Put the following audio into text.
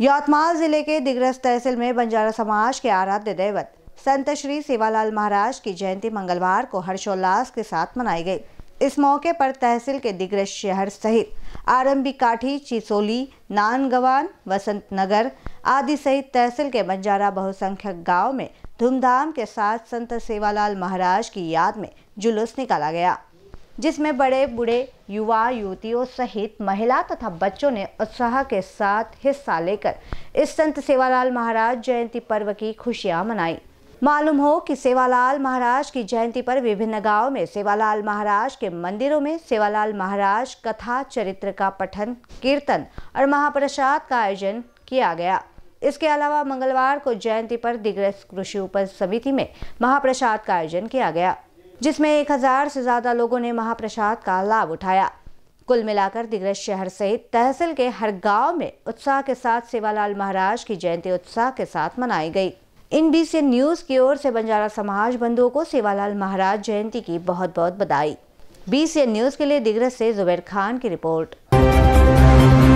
यवतमाल जिले के दिग्रस तहसील में बंजारा समाज के आराध्य दैवत संत श्री सेवालाल महाराज की जयंती मंगलवार को हर्षोल्लास के साथ मनाई गई इस मौके पर तहसील के दिग्रस शहर सहित आरम्बी काठी चिसोली नानगवान वसंत नगर आदि सहित तहसील के बंजारा बहुसंख्यक गांव में धूमधाम के साथ संत सेवालाल महाराज की याद में जुलूस निकाला गया जिसमें बड़े बूढ़े युवा युवतियों सहित महिला तथा बच्चों ने उत्साह के साथ हिस्सा लेकर इस संत सेवालाल महाराज जयंती पर्व की खुशियां मनाई मालूम हो कि सेवालाल महाराज की जयंती पर विभिन्न गांव में सेवालाल महाराज के मंदिरों में सेवालाल महाराज कथा चरित्र का पठन कीर्तन और महाप्रसाद का आयोजन किया गया इसके अलावा मंगलवार को जयंती पर दिग्रस कृषि उपज समिति में महाप्रसाद का आयोजन किया गया जिसमें एक हजार से ज्यादा लोगों ने महाप्रसाद का लाभ उठाया कुल मिलाकर दिग्रज शहर सहित तहसील के हर गांव में उत्साह के साथ सेवालाल महाराज की जयंती उत्साह के साथ मनाई गई इन बीसी न्यूज की ओर से बंजारा समाज बंधुओं को सेवालाल महाराज जयंती की बहुत बहुत बधाई बीसीएन न्यूज के लिए दिग्रज से जुबैर खान की रिपोर्ट